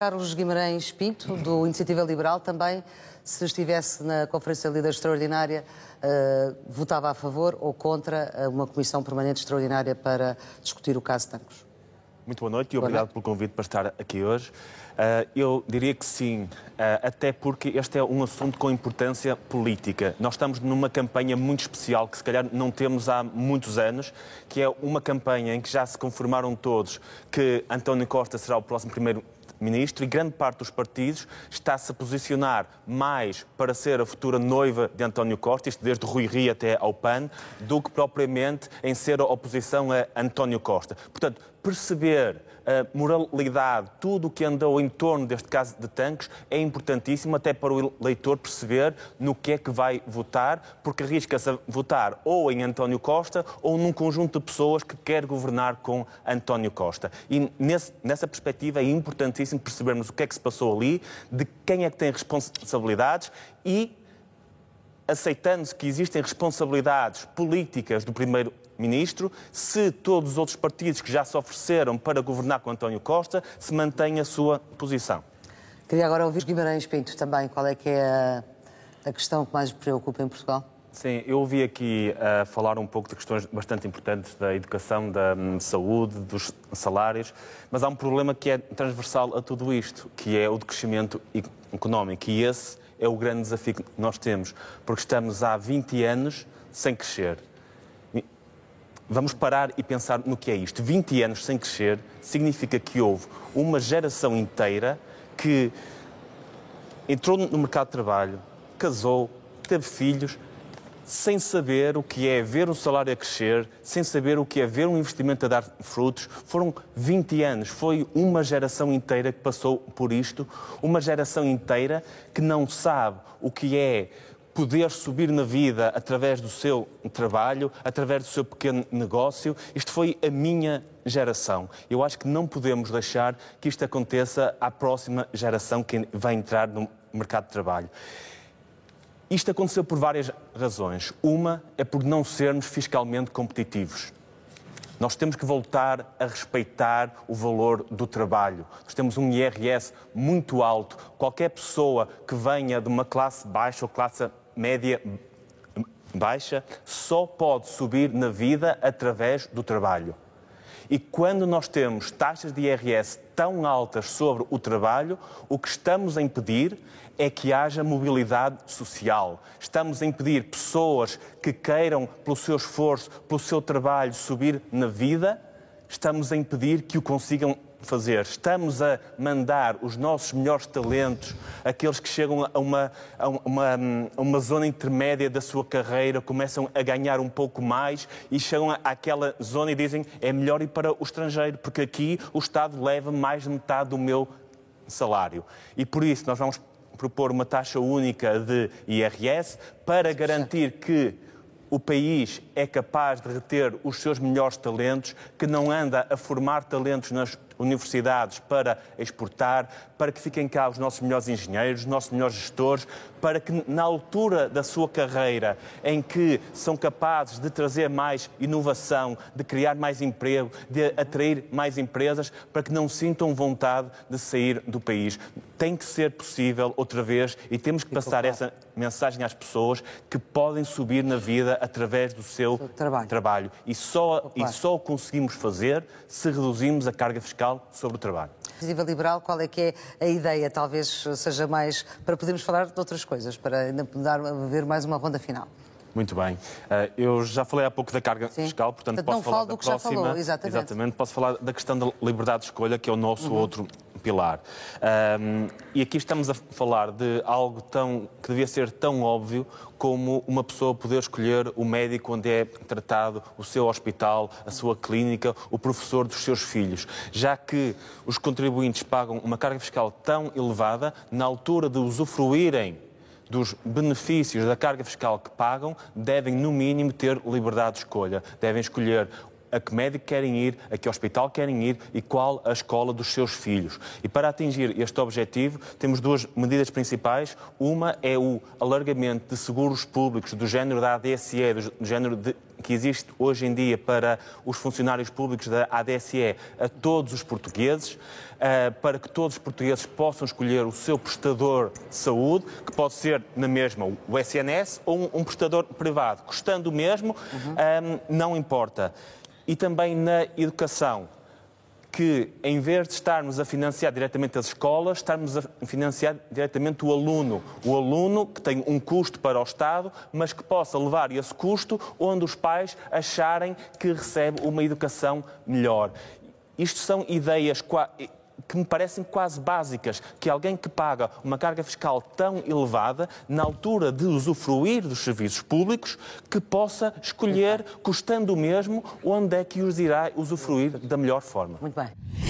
Carlos Guimarães Pinto, do Iniciativa Liberal, também, se estivesse na Conferência de Líderes Extraordinária, uh, votava a favor ou contra eh, uma comissão permanente extraordinária para discutir o caso Tancos? Muito boa noite e obrigado noite. pelo convite para estar aqui hoje. Uh, eu diria que sim, uh, até porque este é um assunto com importância política. Nós estamos numa campanha muito especial que, se calhar, não temos há muitos anos, que é uma campanha em que já se conformaram todos que António Costa será o próximo primeiro ministro, e grande parte dos partidos está-se a posicionar mais para ser a futura noiva de António Costa, isto desde Rui Rio até ao PAN, do que propriamente em ser a oposição a António Costa. Portanto, perceber a moralidade, tudo o que andou em torno deste caso de tanques, é importantíssimo até para o eleitor perceber no que é que vai votar, porque arrisca-se a votar ou em António Costa ou num conjunto de pessoas que quer governar com António Costa. E nesse, nessa perspectiva é importantíssimo percebermos o que é que se passou ali, de quem é que tem responsabilidades e aceitando-se que existem responsabilidades políticas do primeiro Ministro, se todos os outros partidos que já se ofereceram para governar com António Costa se mantêm a sua posição. Queria agora ouvir Guimarães Pinto também. Qual é que é a, a questão que mais preocupa em Portugal? Sim, eu ouvi aqui uh, falar um pouco de questões bastante importantes da educação, da um, saúde, dos salários, mas há um problema que é transversal a tudo isto, que é o de crescimento económico. E esse é o grande desafio que nós temos, porque estamos há 20 anos sem crescer. Vamos parar e pensar no que é isto. 20 anos sem crescer significa que houve uma geração inteira que entrou no mercado de trabalho, casou, teve filhos, sem saber o que é ver um salário a crescer, sem saber o que é ver um investimento a dar frutos. Foram 20 anos, foi uma geração inteira que passou por isto, uma geração inteira que não sabe o que é poder subir na vida através do seu trabalho, através do seu pequeno negócio. Isto foi a minha geração. Eu acho que não podemos deixar que isto aconteça à próxima geração que vai entrar no mercado de trabalho. Isto aconteceu por várias razões. Uma é por não sermos fiscalmente competitivos. Nós temos que voltar a respeitar o valor do trabalho. Nós temos um IRS muito alto. Qualquer pessoa que venha de uma classe baixa ou classe média baixa só pode subir na vida através do trabalho. E quando nós temos taxas de IRS tão altas sobre o trabalho, o que estamos a impedir é que haja mobilidade social. Estamos a impedir pessoas que queiram, pelo seu esforço, pelo seu trabalho, subir na vida, estamos a impedir que o consigam fazer. Estamos a mandar os nossos melhores talentos, aqueles que chegam a uma, a uma, a uma zona intermédia da sua carreira, começam a ganhar um pouco mais e chegam àquela zona e dizem é melhor ir para o estrangeiro, porque aqui o Estado leva mais de metade do meu salário. E por isso nós vamos propor uma taxa única de IRS para garantir que o país é capaz de reter os seus melhores talentos, que não anda a formar talentos nas universidades para exportar, para que fiquem cá os nossos melhores engenheiros, os nossos melhores gestores, para que na altura da sua carreira, em que são capazes de trazer mais inovação, de criar mais emprego, de atrair mais empresas, para que não sintam vontade de sair do país. Tem que ser possível outra vez e temos que passar essa mensagem às pessoas que podem subir na vida através do seu, trabalho. trabalho. E, só, e só o conseguimos fazer se reduzirmos a carga fiscal Social sobre o Trabalho. Iniciativa Liberal, qual é que é a ideia? Talvez seja mais para podermos falar de outras coisas, para ainda dar, ver mais uma ronda final. Muito bem. Eh, eu já falei há pouco da carga Sim. fiscal, portanto, portanto posso falar da próxima. Falou, exatamente. exatamente. Posso falar da questão da liberdade de escolha, que é o nosso uhum. outro pilar. Um, e aqui estamos a falar de algo tão, que devia ser tão óbvio como uma pessoa poder escolher o médico onde é tratado, o seu hospital, a sua clínica, o professor dos seus filhos. Já que os contribuintes pagam uma carga fiscal tão elevada, na altura de usufruírem dos benefícios da carga fiscal que pagam, devem, no mínimo, ter liberdade de escolha. Devem escolher a que médico querem ir, a que hospital querem ir e qual a escola dos seus filhos. E para atingir este objetivo, temos duas medidas principais. Uma é o alargamento de seguros públicos do género da ADSE, do género de, que existe hoje em dia para os funcionários públicos da ADSE a todos os portugueses, eh, para que todos os portugueses possam escolher o seu prestador de saúde, que pode ser na mesma o SNS ou um prestador privado. Custando o mesmo, uhum. Eh, não importa e também na educação, que em vez de estarmos a financiar diretamente as escolas, estarmos a financiar diretamente o aluno. O aluno que tem um custo para o Estado, mas que possa levar esse custo onde os pais acharem que recebe uma educação melhor. Isto são ideias que me parecem quase básicas, que alguém que paga uma carga fiscal tão elevada, na altura de usufruir dos serviços públicos, que possa escolher, custando o mesmo, onde é que os irá usufruir da melhor forma. Muito bem.